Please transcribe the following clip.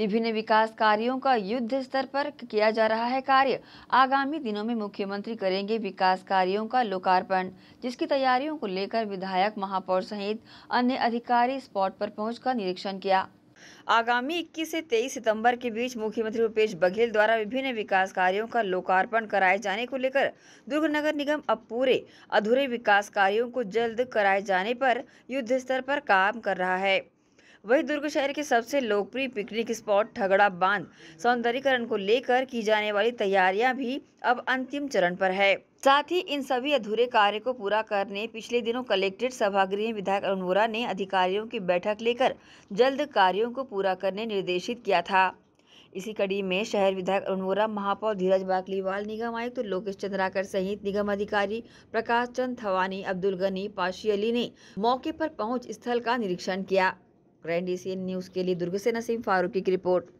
विभिन्न विकास कार्यों का युद्ध स्तर पर किया जा रहा है कार्य आगामी दिनों में मुख्यमंत्री करेंगे विकास कार्यों का लोकार्पण जिसकी तैयारियों को लेकर विधायक महापौर सहित अन्य अधिकारी स्पॉट पर पहुँच निरीक्षण किया आगामी 21 से 23 सितंबर के बीच मुख्यमंत्री भूपेश बघेल द्वारा विभिन्न विकास कार्यों का लोकार्पण कराए जाने को लेकर दुर्ग नगर निगम अब पूरे अधूरे विकास कार्यों को जल्द कराए जाने पर युद्ध स्तर पर काम कर रहा है वही दुर्ग शहर के सबसे लोकप्रिय पिकनिक स्पॉट ठगड़ा बांध सौंदर्यकरण को लेकर की जाने वाली तैयारियां भी अब अंतिम चरण पर है साथ ही इन सभी अधूरे कार्य को पूरा करने पिछले दिनों कलेक्ट्रेट सभागृह विधायक अरुण वोरा ने अधिकारियों की बैठक लेकर जल्द कार्यो को पूरा करने निर्देशित किया था इसी कड़ी में शहर विधायक अरुण वोरा महापौर धीरज बाकलीवाल निगम आयुक्त तो लोकेश चंद्राकर सहित निगम अधिकारी प्रकाश चंद थवानी अब्दुल गनी पाशी अली ने मौके पर पहुंच स्थल का निरीक्षण किया ग्रैंड डी न्यूज़ के लिए दुर्गसेना सिंह नसीम फारूकी की रिपोर्ट